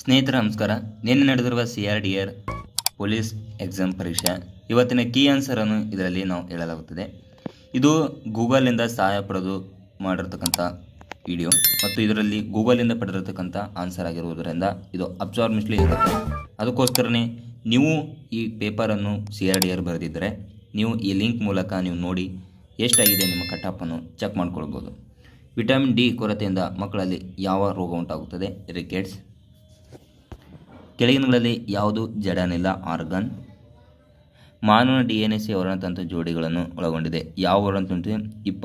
ಸ್ನೇಹಿತರ ನಮಸ್ಕಾರ ನಿನ್ನೆ ನಡೆದಿರುವ C R D R police exam ಪರೀಕ್ಷೆ ಇವತ್ತಿನ ಕೀ ಆನ್ಸರನ್ನು ಇದರಲ್ಲಿ ನಾವು ಹೇಳಲಾಗುತ್ತದೆ ಇದು ಗೂಗಲಿಂದ ಸಹಾಯ ಪಡೆದು ಮಾಡಿರ್ತಕ್ಕಂಥ ವಿಡಿಯೋ ಮತ್ತು ಇದರಲ್ಲಿ ಗೂಗಲಿಂದ ಪಡೆದಿರತಕ್ಕಂಥ ಆನ್ಸರ್ ಆಗಿರುವುದರಿಂದ ಇದು ಅಬ್ಸಾರ್ವ್ ಇರುತ್ತೆ ಅದಕ್ಕೋಸ್ಕರನೇ ನೀವು ಈ ಪೇಪರನ್ನು ಸಿ ಆರ್ ಡಿ ಆರ್ ಬರೆದಿದ್ದರೆ ನೀವು ಈ ಲಿಂಕ್ ಮೂಲಕ ನೀವು ನೋಡಿ ಎಷ್ಟಾಗಿದೆ ನಿಮ್ಮ ಅನ್ನು ಚೆಕ್ ಮಾಡ್ಕೊಳ್ಬೋದು ವಿಟಮಿನ್ ಡಿ ಕೊರತೆಯಿಂದ ಮಕ್ಕಳಲ್ಲಿ ಯಾವ ರೋಗ ಉಂಟಾಗುತ್ತದೆ ರಿಕೆಟ್ಸ್ ಕೆಳಗಿನಗಳಲ್ಲಿ ಯಾವುದು ಜಡನಿಲ್ಲ ಆರ್ಗನ್ ಮಾನವನ ಡಿ ಎನ್ ಎ ಸಿ ಜೋಡಿಗಳನ್ನು ಒಳಗೊಂಡಿದೆ ಯಾವ ವರ್ಣತಂತ್ರ ಇಪ್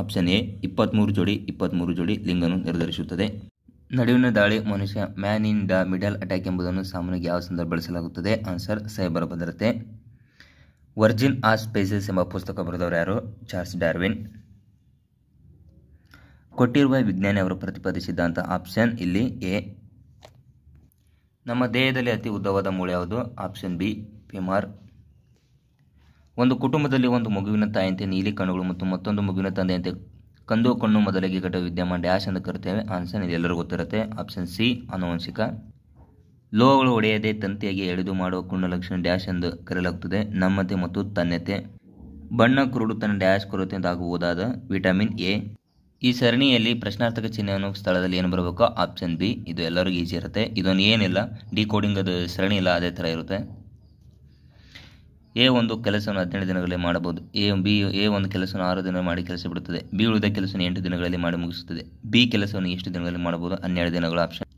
ಆಪ್ಷನ್ ಎ ಇಪ್ಪತ್ತ್ಮೂರು ಜೋಡಿ ಇಪ್ಪತ್ತ್ಮೂರು ಜೋಡಿ ಲಿಂಗನ್ನು ನಿರ್ಧರಿಸುತ್ತದೆ ನಡುವಿನ ದಾಳಿ ಮನುಷ್ಯ man in the middle attack ಎಂಬುದನ್ನು ಸಾಮಾನ್ಯ ಯಾವ ಸಂದರ್ಭ ಬಳಸಲಾಗುತ್ತದೆ ಆನ್ಸರ್ ಸೈಬರ್ ಭದ್ರತೆ ವರ್ಜಿನ್ ಆ ಸ್ಪೇಸಸ್ ಎಂಬ ಪುಸ್ತಕ ಬರೆದವರು ಯಾರು ಚಾರ್ಲ್ಸ್ ಡಾರ್ವಿನ್ ಕೊಟ್ಟಿರುವ ವಿಜ್ಞಾನಿ ಅವರು ಪ್ರತಿಪಾದಿಸಿದ್ದಂಥ ಆಪ್ಷನ್ ಇಲ್ಲಿ ಎ ನಮ್ಮ ದೇಹದಲ್ಲಿ ಅತಿ ಉದ್ದವಾದ ಮೂಳೆ ಯಾವುದು ಆಪ್ಷನ್ ಬಿ ಫಿಮಾರ್ ಒಂದು ಕುಟುಂಬದಲ್ಲಿ ಒಂದು ಮಗುವಿನ ತಾಯಿಯಂತೆ ನೀಲಿ ಕಣ್ಣುಗಳು ಮತ್ತು ಮತ್ತೊಂದು ಮಗುವಿನ ತಂದೆಯಂತೆ ಕಂದು ಕಣ್ಣು ಮೊದಲಿಗೆ ಘಟ ವಿದ್ಯಮಾನ ಡ್ಯಾಶ್ ಅಂತ ಕರಿತೇವೆ ಆನ್ಸರ್ ಇದು ಎಲ್ಲರಿಗೂ ಗೊತ್ತಿರುತ್ತೆ ಆಪ್ಷನ್ ಸಿ ಅನುವಂಶಿಕ ಲೋಹಗಳು ಒಡೆಯದೆ ತಂತಿಯಾಗಿ ಎಳೆದು ಮಾಡುವ ಕುಣ್ಣ ಲಕ್ಷಣ ಡ್ಯಾಶ್ ಎಂದು ಕರೆಯಲಾಗುತ್ತದೆ ನಮ್ಮತೆ ಮತ್ತು ತನ್ನತೆ ಬಣ್ಣ ತನ್ನ ಡ್ಯಾಶ್ ಕೊರತೆಯಿಂದ ಆಗುವುದಾದ ವಿಟಮಿನ್ ಎ ಈ ಸರಣಿಯಲ್ಲಿ ಪ್ರಶ್ನಾರ್ಥಕ ಚಿಹ್ನೆಯನ್ನು ಸ್ಥಳದಲ್ಲಿ ಏನು ಬರಬೇಕು ಆಪ್ಷನ್ ಬಿ ಇದು ಎಲ್ಲರಿಗೂ ಈಸಿ ಇರುತ್ತೆ ಇದೊಂದು ಏನಿಲ್ಲ ಕೋಡಿಂಗ್ ಅದು ಸರಣಿ ಇಲ್ಲ ಅದೇ ಥರ ಇರುತ್ತೆ ಎ ಒಂದು ಕೆಲಸವನ್ನು ಹದಿನೆಂಟು ದಿನಗಳಲ್ಲಿ ಮಾಡಬಹುದು ಎ ಬಿ ಎ ಒಂದು ಕೆಲಸವನ್ನು ಆರು ದಿನ ಮಾಡಿ ಕೆಲಸ ಬಿಡುತ್ತದೆ ಬಿ ಉಳಿದ ಕೆಲಸವನ್ನು ಎಂಟು ದಿನಗಳಲ್ಲಿ ಮಾಡಿ ಮುಗಿಸುತ್ತದೆ ಬಿ ಕೆಲಸವನ್ನು ಎಷ್ಟು ದಿನಗಳಲ್ಲಿ ಮಾಡಬಹುದು ಹನ್ನೆರಡು ದಿನಗಳ ಆಪ್ಷನ್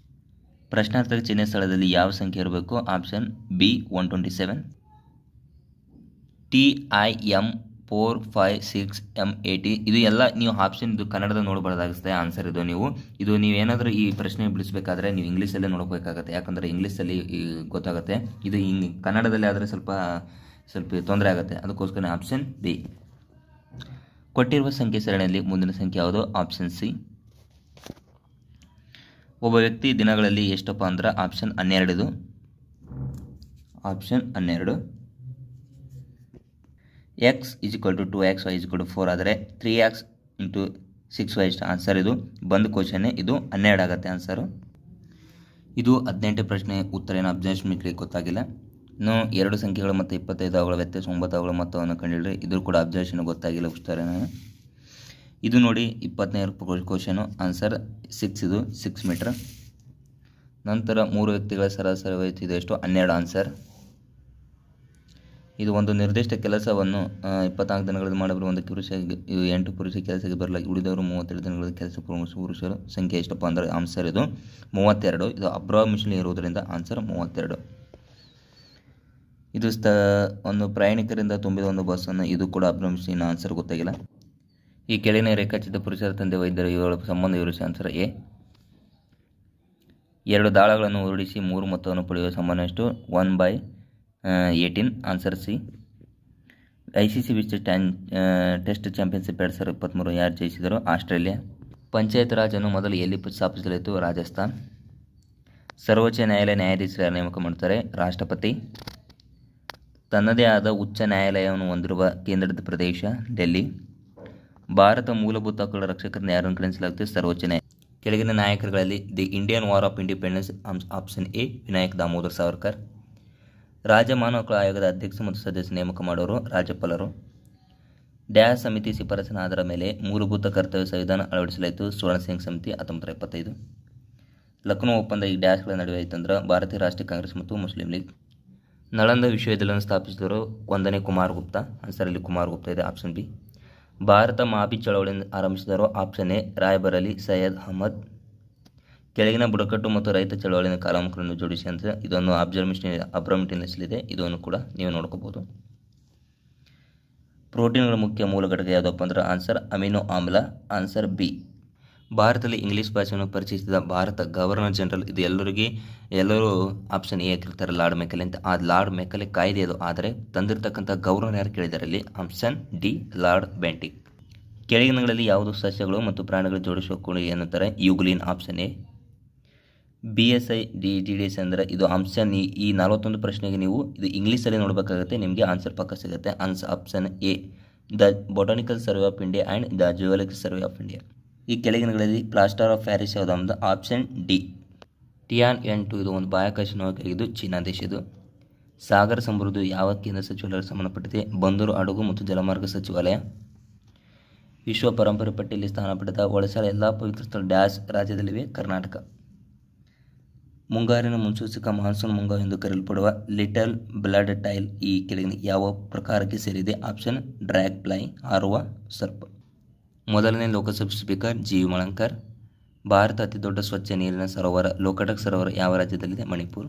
ಪ್ರಶ್ನಾರ್ಥಕ ಚಿಹ್ನೆ ಸ್ಥಳದಲ್ಲಿ ಯಾವ ಸಂಖ್ಯೆ ಇರಬೇಕು option B one twenty seven T I M four five six M eighty ಇದು ಎಲ್ಲ ನೀವು ಆಪ್ಷನ್ ಇದು ಕನ್ನಡದ ನೋಡಬಾರ್ದಾಗಿಸ್ತದೆ ಆನ್ಸರ್ ಇದು ನೀವು ಇದು ನೀವು ಏನಾದರೂ ಈ ಪ್ರಶ್ನೆ ಬಿಡಿಸಬೇಕಾದ್ರೆ ನೀವು ಇಂಗ್ಲೀಷಲ್ಲೇ ನೋಡಬೇಕಾಗತ್ತೆ ಯಾಕಂದರೆ ಇಂಗ್ಲೀಷಲ್ಲಿ ಗೊತ್ತಾಗುತ್ತೆ ಇದು ಹಿಂಗೆ ಕನ್ನಡದಲ್ಲಿ ಆದರೆ ಸ್ವಲ್ಪ ಸ್ವಲ್ಪ ತೊಂದರೆ ಆಗುತ್ತೆ ಅದಕ್ಕೋಸ್ಕರ ಆಪ್ಷನ್ ಬಿ ಕೊಟ್ಟಿರುವ ಸಂಖ್ಯೆ ಸರಣಿಯಲ್ಲಿ ಮುಂದಿನ ಸಂಖ್ಯೆ ಯಾವುದು ಆಪ್ಷನ್ ಸಿ ಒಬ್ಬ ವ್ಯಕ್ತಿ ದಿನಗಳಲ್ಲಿ ಎಷ್ಟಪ್ಪ ಅಂದ್ರೆ ಆಪ್ಷನ್ ಹನ್ನೆರಡು ಆಪ್ಷನ್ ಹನ್ನೆರಡು X is two two X Y is two four ಆದರೆ three X into six Y ಇಷ್ಟು ಆನ್ಸರ್ ಇದು ಬಂದು ಕ್ವಶನ್ನೇ ಇದು ಹನ್ನೆರಡು ಆಗುತ್ತೆ ಆನ್ಸರು ಇದು ಹದಿನೆಂಟು ಪ್ರಶ್ನೆ ಉತ್ತರ ಏನು ಅಬ್ಜೆಕ್ಷನ್ ಮಿಕ್ಲಿ ಗೊತ್ತಾಗಿಲ್ಲ ಇನ್ನು ಎರಡು ಸಂಖ್ಯೆಗಳು ಮತ್ತು ಇಪ್ಪತ್ತೈದು ಅವುಗಳ ವ್ಯತ್ಯಾಸ ಒಂಬತ್ತು ಅವುಗಳ ಮೊತ್ತವನ್ನು ಕಂಡಿಡ್ರಿ ಇದ್ರೂ ಕೂಡ ಅಬ್ಜರ್ವೇಷನ್ ಗೊತ್ತಾಗಿಲ್ಲ ಉತ್ತರ ಇದು ನೋಡಿ ಇಪ್ಪತ್ತನೇ ಕ್ವಶನು ಆನ್ಸರ್ ಸಿಕ್ಸ್ ಇದು ಸಿಕ್ಸ್ ಮೀಟ್ರ್ ನಂತರ ಮೂರು ವ್ಯಕ್ತಿಗಳ ಸರಾಸರಿ ವಯಸ್ಸು ಇದೆಷ್ಟು ಹನ್ನೆರಡು ಆನ್ಸರ್ ಇದು ಒಂದು ನಿರ್ದಿಷ್ಟ ಕೆಲಸವನ್ನು ಇಪ್ಪತ್ನಾಲ್ಕು ದಿನಗಳಲ್ಲಿ ಮಾಡಬಾರದು ಒಂದು ಪುರುಷ ಎಂಟು ಪುರುಷ ಕೆಲಸಕ್ಕೆ ಬರಲಾಗಿ ಉಳಿದವರು ಮೂವತ್ತೆರಡು ದಿನಗಳಲ್ಲಿ ಕೆಲಸ ಪುರುಷರು ಪುರುಷರ ಸಂಖ್ಯೆ ಎಷ್ಟಪ್ಪ ಅಂದರೆ ಆನ್ಸರ್ ಇದು ಮೂವತ್ತೆರಡು ಇದು ಅಬ್ರಾಮಿಷನ್ ಇರುವುದರಿಂದ ಆನ್ಸರ್ ಮೂವತ್ತೆರಡು ಇದು ಸ್ಥ ಒಂದು ಪ್ರಯಾಣಿಕರಿಂದ ತುಂಬಿದ ಒಂದು ಬಸ್ಸನ್ನು ಇದು ಕೂಡ ಅಬ್ರಾಮಿಷನ್ ಆನ್ಸರ್ ಗೊತ್ತಾಗಿಲ್ಲ ಈ ಕೆಳಗಿನ ರೇಖಾಚಿತ್ರ ಪುರುಷರ ತಂದೆ ವೈದ್ಯರು ಇವುಗಳ ಸಂಬಂಧ ಇವರು ಆನ್ಸರ್ ಎ ಎರಡು ದಾಳಗಳನ್ನು ಹೊರಡಿಸಿ ಮೂರು ಮೊತ್ತವನ್ನು ಪಡೆಯುವ ಸಂಬಂಧ ಎಷ್ಟು one by eighteen answer C I C C ವಿಶ್ವ ಟ್ಯಾನ್ ಟೆಸ್ಟ್ ಚಾಂಪಿಯನ್ಶಿಪ್ ಎರಡು ಸಾವಿರದ ಇಪ್ಪತ್ತ್ಮೂರು ಯಾರು ಜಯಿಸಿದರು ಆಸ್ಟ್ರೇಲಿಯಾ ಪಂಚಾಯತ್ ರಾಜನ್ನು ಮೊದಲು ಎಲ್ಲಿ ಸ್ಥಾಪಿಸಲಾಯಿತು ರಾಜಸ್ಥಾನ್ ಸರ್ವೋಚ್ಚ ನ್ಯಾಯಾಲಯ ನ್ಯಾಯಾಧೀಶರ ನೇಮಕ ಮಾಡುತ್ತಾರೆ ರಾಷ್ಟ್ರಪತಿ ತನ್ನದೇ ಆದ ಉಚ್ಚ ನ್ಯಾಯಾಲಯವನ್ನು ಹೊಂದಿರುವ ಕೇಂದ್ರದ ಪ್ರದೇಶ ಡೆಲ್ಲಿ ಭಾರತ ಮೂಲಭೂತ ಹಕ್ಕುಗಳ ರಕ್ಷಕರನ್ನು ಯಾರನ್ನು ಕಣಿಸಲಾಗುತ್ತೆ ಸರ್ವೋಚ್ಚ ನ್ಯಾಯ ಕೆಳಗಿನ ನಾಯಕರುಗಳಲ್ಲಿ the Indian war of independence option A Vinayak Damodar Savarkar ರಾಜ್ಯ ಮಾನವ ಹಕ್ಕುಗಳ ಆಯೋಗದ ಅಧ್ಯಕ್ಷ ಮತ್ತು ಸದಸ್ಯ ನೇಮಕ ಮಾಡೋರು ರಾಜ್ಯಪಾಲರು ಡ್ಯಾಶ್ ಸಮಿತಿ ಶಿಫಾರಸಿನ ಆಧಾರ ಮೇಲೆ ಮೂಲಭೂತ ಕರ್ತವ್ಯ ಸಂವಿಧಾನ ಅಳವಡಿಸಲಾಯಿತು ಸುವರ್ಣ ಸಿಂಗ್ ಸಮಿತಿ ಹತ್ತೊಂಬತ್ತರ ಎಪ್ಪತ್ತೈದು ಲಕ್ನೋ ಒಪ್ಪಂದ ಈ ಡ್ಯಾಶ್ಗಳ ನಡುವೆ ಆಯಿತಂದ್ರೆ ಭಾರತೀಯ ರಾಷ್ಟ್ರೀಯ ಕಾಂಗ್ರೆಸ್ ಮತ್ತು ಮುಸ್ಲಿಂ ಲೀಗ್ ನಳಂದ ವಿಶ್ವವಿದ್ಯಾಲಯವನ್ನು ಸ್ಥಾಪಿಸಿದವರು ಒಂದನೇ ಕುಮಾರ್ ಗುಪ್ತಾ ಅನ್ಸರಲ್ಲಿ ಕುಮಾರ್ ಗುಪ್ತಾ ಇದೆ ಆಪ್ಷನ್ ಬಿ ಭಾರತ ಮಾಬಿ ಚಳವಳಿಯನ್ನು ಆರಂಭಿಸಿದವರು ಆಪ್ಷನ್ ಎ ರಾಯ್ಬರಲ್ಲಿ ಸೈಯದ್ ಅಹಮದ್ ಕೆಳಗಿನ ಬುಡಕಟ್ಟು ಮತ್ತು ರೈತ ಚಳವಳಿನ ಕಾಲಮುಖಗಳನ್ನು ಜೋಡಿಸಿ ಅಂದರೆ ಇದೊಂದು ಅಬ್ಸರ್ವೇಷನ್ ಅಬ್ರಮಿಟಿನಲ್ಲಿದೆ ಇದನ್ನು ಕೂಡ ನೀವು ನೋಡ್ಕೋಬಹುದು ಪ್ರೋಟೀನ್ಗಳ ಮುಖ್ಯ ಮೂಲ ಘಟಕ ಯಾವುದಪ್ಪ ಅಂದ್ರೆ ಆನ್ಸರ್ ಅಮಿನೋ ಆಮ್ಲ ಆನ್ಸರ್ ಬಿ ಭಾರತದಲ್ಲಿ ಇಂಗ್ಲೀಷ್ ಭಾಷೆಯನ್ನು ಪರಿಚಯಿಸಿದ ಭಾರತ ಗವರ್ನರ್ ಜನರಲ್ ಇದು ಎಲ್ಲರಿಗೆ ಎಲ್ಲರೂ ಆಪ್ಷನ್ ಎ ಕೇಳ್ತಾರೆ ಲಾರ್ಡ್ ಮೆಕಲೆ ಅಂತ ಆ ಲಾರ್ಡ್ ಮೆಕಲೆ ಕಾಯ್ದೆ ಅದು ಆದರೆ ತಂದಿರತಕ್ಕಂಥ ಗವರ್ನರ್ ಯಾರು ಕೇಳಿದ್ದಾರೆ ಆಪ್ಷನ್ ಡಿ ಲಾರ್ಡ್ ಬೆಂಟಿಕ್ ಕೆಳಗಿನಗಳಲ್ಲಿ ಯಾವುದು ಸಸ್ಯಗಳು ಮತ್ತು ಪ್ರಾಣಿಗಳು ಜೋಡಿಸುವ ಕೊಡುಗೆ ಏನಂತಾರೆ euglena option A B S I D G D S ಅಂದರೆ ಇದು ಅಂಶ ನೀ ಈ ನಲವತ್ತೊಂದು ಪ್ರಶ್ನೆಗೆ ನೀವು ಇದು ಇಂಗ್ಲೀಷಲ್ಲಿ ನೋಡಬೇಕಾಗುತ್ತೆ ನಿಮಗೆ ಆನ್ಸರ್ ಪಕ್ಕ ಸಿಗುತ್ತೆ answer option A the botanical survey of India and the geological survey of India ಈ ಕೆಳಗಿನಗಳಲ್ಲಿ ಪ್ಲಾಸ್ಟರ್ ಆಫ್ ಪ್ಯಾರಿಸ್ ಒಂದು ಆಪ್ಷನ್ ಡಿ ಟಿಯಾನ್ ಎನ್ ಟು ಇದು ಒಂದು ಬಾಹ್ಯಾಕಾಶ ನೋಡಿದ್ದು ಚೀನಾ ದೇಶದ್ದು ಸಾಗರ ಸಮೃದ್ಧಿ ಯಾವ ಕೇಂದ್ರ ಸಚಿವಾಲಯ ಸಂಬಂಧಪಟ್ಟಿದೆ ಬಂದರು ಹಡಗು ಮತ್ತು ಜಲಮಾರ್ಗ ಸಚಿವಾಲಯ ವಿಶ್ವ ಪರಂಪರೆ ಪಟ್ಟಿಯಲ್ಲಿ ಸ್ಥಾನ ಪಡೆದ ಒಳಸಾಲ ಎಲ್ಲ ಪವಿತ್ರ ಸ್ಥಳ ಡ್ಯಾಶ್ ರಾಜ್ಯದಲ್ಲಿವೆ ಕರ್ನಾಟಕ ಮುಂಗಾರಿನ ಮುನ್ಸೂಚಕ ಮಾನ್ಸೂನ್ ಮುಂಗಾರು ಎಂದು ಕರೆಯಲ್ಪಡುವ ಲಿಟಲ್ ಬ್ಲಡ್ ಟೈಲ್ ಈ ಕೆಳಗಿನ ಯಾವ ಪ್ರಕಾರಕ್ಕೆ ಸೇರಿದೆ ಆಪ್ಷನ್ ಡ್ರ್ಯಾಗ್ ಪ್ಲೈ ಆರುವ ಸರ್ಪ್ ಮೊದಲನೇ ಲೋಕಸಭೆ ಸ್ಪೀಕರ್ ಜಿ ಮಳಂಕರ್ ಭಾರತ ಅತಿ ದೊಡ್ಡ ಸ್ವಚ್ಛ ನೀರಿನ ಸರೋವರ ಲೋಕಟಕ್ ಸರೋವರ ಯಾವ ರಾಜ್ಯದಲ್ಲಿದೆ ಮಣಿಪುರ್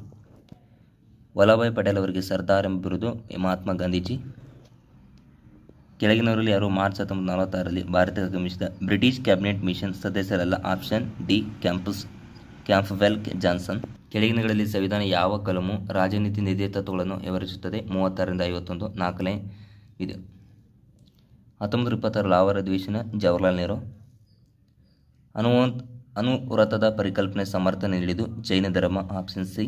ವಲ್ಲಭಾಯಿ ಪಟೇಲ್ ಅವರಿಗೆ ಸರ್ದಾರ್ ಎಂಬ ಬಿರುದು ಮಹಾತ್ಮ ಗಾಂಧೀಜಿ ಕೆಳಗಿನವರಲ್ಲಿ ಯಾರು ಮಾರ್ಚ್ ಹತ್ತೊಂಬತ್ತು ನಲವತ್ತಾರರಲ್ಲಿ ಭಾರತಕ್ಕೆ ಆಗಮಿಸಿದ ಬ್ರಿಟಿಷ್ ಕ್ಯಾಬಿನೆಟ್ ಮಿಷನ್ ಸದಸ್ಯರಲ್ಲ option D campus Campbell Johnson ಕೆಳಗಿನಗಳಲ್ಲಿ ಸಂವಿಧಾನ ಯಾವ ಕಲಮು ರಾಜನೀತಿ ನಿಧಿಯ ತತ್ವಗಳನ್ನು ವಿವರಿಸುತ್ತದೆ ಮೂವತ್ತಾರರಿಂದ ಐವತ್ತೊಂದು ನಾಲ್ಕನೇ ಇದೆ ಹತ್ತೊಂಬತ್ತು ಇಪ್ಪತ್ತಾರು ಲಾವರ್ ಅಧಿವೇಶನ ಜವಾಹರ್ಲಾಲ್ ನೆಹರು ಅನುವಂತ್ ಅನುವ್ರತದ ಪರಿಕಲ್ಪನೆ ಸಮರ್ಥನೆ ನೀಡಿದ್ದು ಜೈನ ಧರ್ಮ ಆಪ್ಷನ್ ಸಿ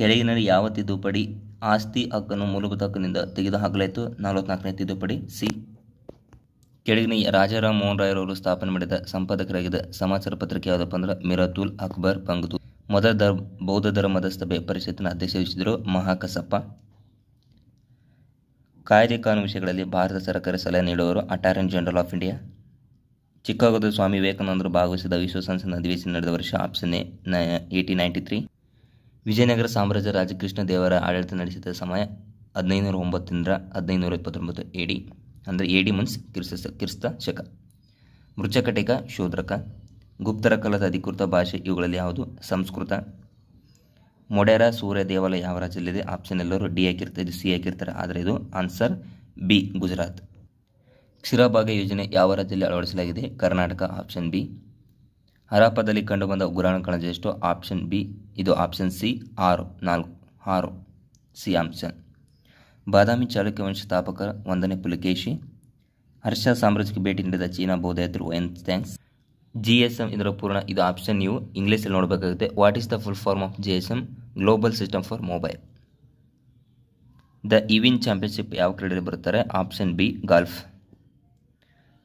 ಕೆಳಗಿನಲ್ಲಿ ಯಾವ ತಿದ್ದುಪಡಿ ಆಸ್ತಿ ಹಕ್ಕನ್ನು ಮೂಲಭೂತ ಹಕ್ಕಿನಿಂದ ತೆಗೆದುಹಾಕಲಾಯಿತು ನಲವತ್ನಾಲ್ಕನೇ ತಿದ್ದುಪಡಿ ಸಿ ಕೆಳಗಿನ ರಾಜಾರಾಮ್ ಮೋಹನ್ ರಾಯರವರು ಸ್ಥಾಪನೆ ಮಾಡಿದ ಸಂಪಾದಕರಾಗಿದ್ದ ಸಮಾಚಾರ ಪತ್ರಿಕೆ ಯಾವುದಪ್ಪ ಅಂದ್ರೆ ಮಿರಾತುಲ್ ಅಕ್ಬರ್ ಪಂಗ್ದು ಮೊದಲ ಧರ್ಮ ಬೌದ್ಧ ಧರ್ಮದ ಸಭೆ ಪರಿಷತ್ತಿನ ಅಧ್ಯಕ್ಷ ಮಹಾಕಸಪ್ಪ ಕಾಯ್ದೆ ಕಾನೂನು ವಿಷಯಗಳಲ್ಲಿ ಭಾರತ ಸರ್ಕಾರ ಸಲಹೆ ನೀಡುವವರು ಅಟಾರ್ನಿ ಜನರಲ್ ಆಫ್ ಇಂಡಿಯಾ ಚಿಕ್ಕಾಗೋದ ಸ್ವಾಮಿ ವಿವೇಕಾನಂದರು ಭಾಗವಹಿಸಿದ ವಿಶ್ವಸಂಸ್ಥೆನ ಅಧಿವೇಶನ ನಡೆದ ವರ್ಷ option A eighteen ninety three Vijayanagara ಸಾಮ್ರಾಜ್ಯ ರಾಜಕೃಷ್ಣ ದೇವರ ಆಡಳಿತ ನಡೆಸಿದ ಸಮಯ ನೂರ ಒಂಬತ್ತರಿಂದ ನೂರ ಇಪ್ಪತ್ತೊಂಬತ್ತು ಎಡಿ ಅಂದರೆ ಡಿ ಮುನ್ಸ್ ಕಿರ್ಸ ಕ್ರಿಸ್ತ ಶಕ ಮೃಚಕಟಿಕ ಶೋದ್ರಕ ಗುಪ್ತರ ಕಾಲದ ಅಧಿಕೃತ ಭಾಷೆ ಇವುಗಳಲ್ಲಿ ಯಾವುದು ಸಂಸ್ಕೃತ ಮೊಡೆರ ಸೂರ್ಯ ದೇವಾಲಯ ಯಾವ ರಾಜ್ಯದಲ್ಲಿದೆ ಆಪ್ಷನ್ ಎಲ್ಲರೂ ಡಿ ಹಾಕಿರ್ತಾರೆ ಸಿ ಹಾಕಿರ್ತಾರೆ ಆದರೆ ಇದು ಆನ್ಸರ್ ಬಿ ಗುಜರಾತ್ ಕ್ಷೀರಭಾಗ ಯೋಜನೆ ಯಾವ ರಾಜ್ಯದಲ್ಲಿ ಅಳವಡಿಸಲಾಗಿದೆ ಕರ್ನಾಟಕ ಆಪ್ಷನ್ ಬಿ ಹರಾಪದಲ್ಲಿ ಕಂಡುಬಂದ ಉಗ್ರಾಣ ಕಣಜ ಎಷ್ಟು ಆಪ್ಷನ್ ಬಿ ಇದು ಆಪ್ಷನ್ ಸಿ ಆರು ನಾಲ್ಕು ಆರು ಸಿ ಆಪ್ಷನ್ ಬಾದಾಮಿ ಚಾಲುಕ್ಯ ವಂಶ ಸ್ಥಾಪಕರ ಒಂದನೇ ಪುಲಕೇಶಿ ಹರ್ಷ ಸಾಮ್ರಾಜ್ಯಕ್ಕೆ ಭೇಟಿ ನೀಡಿದ ಚೀನಾ ಬೌದ್ಧಯಾತ್ರಿ Hiuen Tsang G S M ಇದರ ಪೂರ್ಣ ಇದು ಆಪ್ಷನ್ ನೀವು ಇಂಗ್ಲೀಷಲ್ಲಿ ನೋಡಬೇಕಾಗುತ್ತೆ what is the full form of G S M global system for mobile the Evian championship ಯಾವ ಕ್ರೀಡೆಯಲ್ಲಿ ಬರುತ್ತಾರೆ ಆಪ್ಷನ್ ಬಿ ಗಾಲ್ಫ್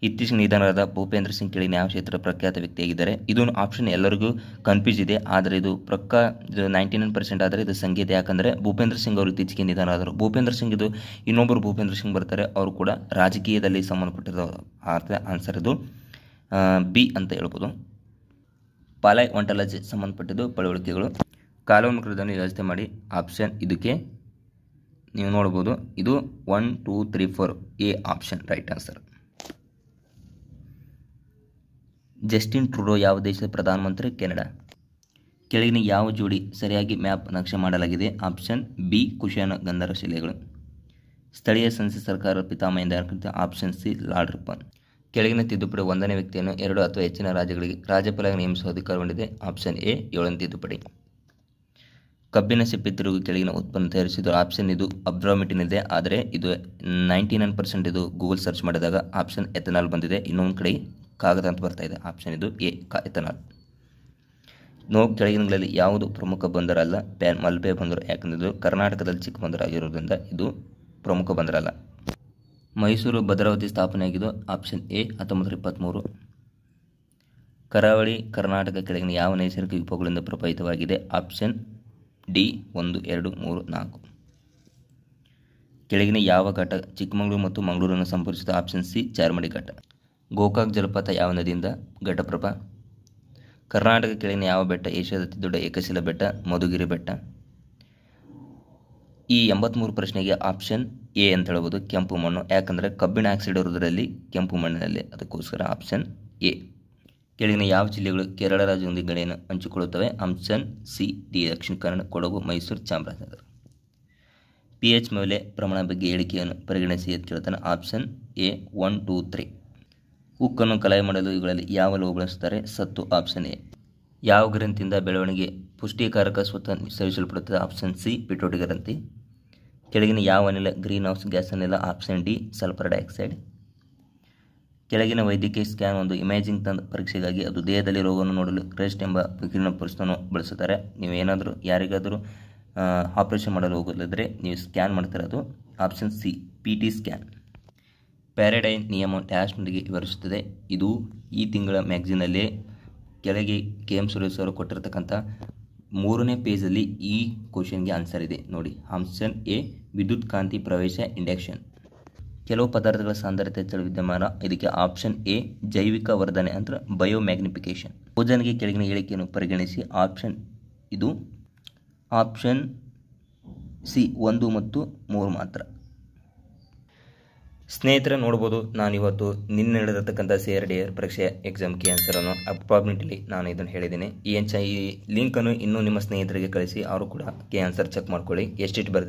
ಇತ್ತೀಚೆಗೆ ನಿಧನರಾದ ಭೂಪೇಂದ್ರ ಸಿಂಗ್ ಕೇಳಿ ನ್ಯಾಯ ಕ್ಷೇತ್ರ ಪ್ರಖ್ಯಾತ ವ್ಯಕ್ತಿಯಾಗಿದ್ದಾರೆ ಇದೊಂದು ಆಪ್ಷನ್ ಎಲ್ಲರಿಗೂ ಕನ್ಫ್ಯೂಸ್ ಇದೆ ಆದರೆ ಇದು ಪ್ರಕ್ಕ ಇದು ನೈಂಟಿ ನೈನ್ ಪರ್ಸೆಂಟ್ ಆದರೆ ಇದು ಸಂಗೀತ ಯಾಕಂದರೆ ಭೂಪೇಂದ್ರ ಸಿಂಗ್ ಅವರು ಇತ್ತೀಚೆಗೆ ನಿಧನರಾದರು ಭೂಪೇಂದ್ರ ಸಿಂಗ್ ಇದು ಇನ್ನೊಬ್ಬರು ಭೂಪೇಂದ್ರ ಸಿಂಗ್ ಬರ್ತಾರೆ ಅವರು ಕೂಡ ರಾಜಕೀಯದಲ್ಲಿ ಸಂಬಂಧಪಟ್ಟಿರೋ ಅರ್ಥ ಆನ್ಸರ್ ಇದು ಬಿ ಅಂತ ಹೇಳ್ಬೋದು ಪಾಲಾಯ್ ಒಂಟಾಲಜಿ ಸಂಬಂಧಪಟ್ಟಿದ್ದು ಪಳವಳಿಕೆಗಳು ಕಾಲವನ್ನು ವ್ಯವಸ್ಥೆ ಮಾಡಿ ಆಪ್ಷನ್ ಇದಕ್ಕೆ ನೀವು ನೋಡ್ಬೋದು ಇದು one two three four A option right answer Justin Trudeau ಯಾವ ದೇಶದ ಪ್ರಧಾನಮಂತ್ರಿ ಕೆನಡಾ ಕೆಳಗಿನ ಯಾವ ಜೋಡಿ ಸರಿಯಾಗಿ ಮ್ಯಾಪ್ ನಕ್ಷೆ ಮಾಡಲಾಗಿದೆ ಆಪ್ಷನ್ ಬಿ ಕುಶಾನ ಗಂಧರ ಶಿಲೆಗಳು ಸ್ಥಳೀಯ ಸಂಸ್ಥೆ ಸರ್ಕಾರ ಪಿತಾಮಹ ಎಂದು ಆಪ್ಷನ್ ಸಿ ಲಾರ್ಡ್ ರಿಪನ್ ಕೆಳಗಿನ ತಿದ್ದುಪಡಿ ಒಂದನೇ ವ್ಯಕ್ತಿಯನ್ನು ಎರಡು ಅಥವಾ ಹೆಚ್ಚಿನ ರಾಜ್ಯಗಳಿಗೆ ರಾಜ್ಯಪಾಲಾಗಿ ನೇಮಿಸುವ ಅಧಿಕಾರ ಹೊಂದಿದೆ ಆಪ್ಷನ್ ಎ ಏಳನೇ ತಿದ್ದುಪಡಿ ಕಬ್ಬಿನ ಸಿಪ್ಪೆ ತಿರುಗು ಕೆಳಗಿನ ಉತ್ಪನ್ನ ತಯಾರಿಸಿದ ಆಪ್ಷನ್ ಇದು ಇದೆ ಆದರೆ ಇದು ನೈಂಟಿ ನೈನ್ ಪರ್ಸೆಂಟ್ ಇದು ಗೂಗಲ್ ಸರ್ಚ್ ಮಾಡಿದಾಗ ಆಪ್ಷನ್ ಎಥನಾಲ್ ಬಂದಿದೆ ಇನ್ನೊಂದು ಕಡೆ ಕಾಗದ ಅಂತ ಬರ್ತಾ ಇದೆ ಆಪ್ಷನ್ ಇದು ಎ ಕಾ ಎಥನಾಲ್ ನೋ ಕೆಳಗಿನಗಳಲ್ಲಿ ಯಾವುದು ಪ್ರಮುಖ ಬಂದರ ಅಲ್ಲ ಪ್ಯಾನ್ ಮಲ್ಪೆ ಬಂದರು ಯಾಕಂದರೆ ಕರ್ನಾಟಕದಲ್ಲಿ ಚಿಕ್ಕ ಬಂದರು ಆಗಿರೋದ್ರಿಂದ ಇದು ಪ್ರಮುಖ ಬಂದರಲ್ಲ ಮೈಸೂರು ಭದ್ರಾವತಿ ಸ್ಥಾಪನೆಯಾಗಿದ್ದು ಆಪ್ಷನ್ ಎ ಹತ್ತೊಂಬತ್ತು ಇಪ್ಪತ್ತ್ಮೂರು ಕರಾವಳಿ ಕರ್ನಾಟಕ ಕೆಳಗಿನ ಯಾವ ನೈಸರ್ಗಿಕ ವಿಪಗಳಿಂದ ಪ್ರಭಾವಿತವಾಗಿದೆ ಆಪ್ಷನ್ ಡಿ ಒಂದು ಎರಡು ಮೂರು ನಾಲ್ಕು ಕೆಳಗಿನ ಯಾವ ಘಟ ಚಿಕ್ಕಮಗಳೂರು ಮತ್ತು ಮಂಗಳೂರನ್ನು ಸಂಪರ್ಕಿಸಿದ ಆಪ್ಷನ್ ಸಿ ಚಾರ್ಮಡಿ ಘಟ ಗೋಕಾಕ್ ಜಲಪಾತ ಯಾವ ನದಿಯಿಂದ ಘಟಪ್ರಭಾ ಕರ್ನಾಟಕ ಕೆಳಗಿನ ಯಾವ ಬೆಟ್ಟ ಏಷ್ಯಾದ ದೊಡ್ಡ ಏಕಶಿಲ ಬೆಟ್ಟ ಮಧುಗಿರಿ ಬೆಟ್ಟ ಈ ಎಂಬತ್ಮೂರು ಪ್ರಶ್ನೆಗೆ ಆಪ್ಷನ್ ಎ ಅಂತ ಹೇಳ್ಬೋದು ಕೆಂಪು ಮಣ್ಣು ಯಾಕಂದರೆ ಕಬ್ಬಿಣ ಆಕ್ಸೈಡ್ ಇರುವುದರಲ್ಲಿ ಕೆಂಪು ಮಣ್ಣಿನಲ್ಲಿ ಅದಕ್ಕೋಸ್ಕರ ಆಪ್ಷನ್ ಎ ಕೆಳಗಿನ ಯಾವ ಜಿಲ್ಲೆಗಳು ಕೇರಳ ರಾಜ್ಯದೊಂದಿಗೆ ಗಡಿಯನ್ನು ಹಂಚಿಕೊಳ್ಳುತ್ತವೆ option C D Dakshina Kannada Kodagu Mysuru Chamarajanagar P H ಮೌಲ್ಯ ಪ್ರಮಾಣ ಬಗ್ಗೆ ಹೇಳಿಕೆಯನ್ನು ಪರಿಗಣಿಸಿ ಅಂತ ಕೇಳ್ತಾನೆ option A one two three ಉಕ್ಕನ್ನು ಕಲಾಯಿ ಮಾಡಲು ಇವುಗಳಲ್ಲಿ ಯಾವ ಲೋ ಬಳಸುತ್ತಾರೆ ಸತ್ತು ಆಪ್ಷನ್ ಎ ಯಾವ ಗ್ರಂಥಿಯಿಂದ ಬೆಳವಣಿಗೆ ಪುಷ್ಟಿಕಾರಕ ಸ್ವತಃ ಸೇವಿಸಲ್ಪಡುತ್ತದೆ ಆಪ್ಷನ್ ಸಿ ಪಿಟೋಟಿ ಗ್ರಂಥಿ ಕೆಳಗಿನ ಯಾವ ಅನಿಲ ಗ್ರೀನ್ ಹೌಸ್ ಗ್ಯಾಸ್ ಅನಿಲ ಆಪ್ಷನ್ ಡಿ ಸಲ್ಫರ್ ಡೈಆಕ್ಸೈಡ್ ಕೆಳಗಿನ ವೈದ್ಯಕೀಯ ಸ್ಕ್ಯಾನ್ ಒಂದು ಇಮೇಜಿಂಗ್ ತಂದ ಪರೀಕ್ಷೆಗಾಗಿ ಅದು ದೇಹದಲ್ಲಿ ರೋಗವನ್ನು ನೋಡಲು ಕ್ರೆಸ್ಟ್ ಎಂಬ ವಿಕಿರಣ ಪುರುಷನನ್ನು ಬಳಸುತ್ತಾರೆ ನೀವು ಏನಾದರೂ ಯಾರಿಗಾದರೂ ಆಪರೇಷನ್ ಮಾಡಲು ಹೋಗಲಿದ್ದರೆ ನೀವು ಸ್ಕ್ಯಾನ್ ಅದು option C P T scan ಪ್ಯಾರಡೈನ್ ನಿಯಮ ಡ್ಯಾಶ್ನೊಂದಿಗೆ ವಿವರಿಸುತ್ತದೆ ಇದು ಈ ತಿಂಗಳ ಮ್ಯಾಗ್ಝಿನಲ್ಲೇ ಕೆಳಗೆ ಕೆ ಎಂ ಸುರೇಶ್ ಅವರು ಕೊಟ್ಟಿರತಕ್ಕಂಥ ಮೂರನೇ ಪೇಜಲ್ಲಿ ಈ ಕ್ವಶನ್ಗೆ ಆನ್ಸರ್ ಇದೆ ನೋಡಿ ಆಪ್ಷನ್ ಎ ವಿದ್ಯುತ್ ಕಾಂತಿ ಪ್ರವೇಶ ಇಂಡಕ್ಷನ್ ಕೆಲವು ಪದಾರ್ಥಗಳ ಸಾಂದ್ರತೆ ಹೆಚ್ಚಳ ವಿದ್ಯಮಾನ ಇದಕ್ಕೆ ಆಪ್ಷನ್ ಎ ಜೈವಿಕ ವರ್ಧನೆ ಅಂದರೆ ಬಯೋಮ್ಯಾಗ್ನಿಫಿಕೇಶನ್ ಓಜನ್ಗೆ ಕೆಳಗಿನ ಹೇಳಿಕೆಯನ್ನು ಪರಿಗಣಿಸಿ ಆಪ್ಷನ್ ಇದು ಆಪ್ಷನ್ ಸಿ ಒಂದು ಮತ್ತು ಮೂರು ಮಾತ್ರ ಸ್ನೇಹಿತರ ನೋಡ್ಬೋದು ಇವತ್ತು ನಿನ್ನೆ ನಡೆದಿರ್ತಕ್ಕಂಥ ಸಿ ಆರ್ ಡಿ ಆರ್ ಪರೀಕ್ಷೆ ಎಕ್ಸಾಮ್ಗೆ ಅನ್ನು ಅಪ್ರಾಬ್ನಿಟಿಲಿ ನಾನು ಇದನ್ನು ಹೇಳಿದ್ದೀನಿ ಈ ಎನ್ ಐ ಈ ಲಿಂಕನ್ನು ಇನ್ನೂ ನಿಮ್ಮ ಸ್ನೇಹಿತರಿಗೆ ಕಳಿಸಿ ಅವರು ಕೂಡ ಕೆ ಆನ್ಸರ್ ಚೆಕ್ ಮಾಡ್ಕೊಳ್ಳಿ ಎಷ್ಟಿಟ್ಟು ಬರೆದ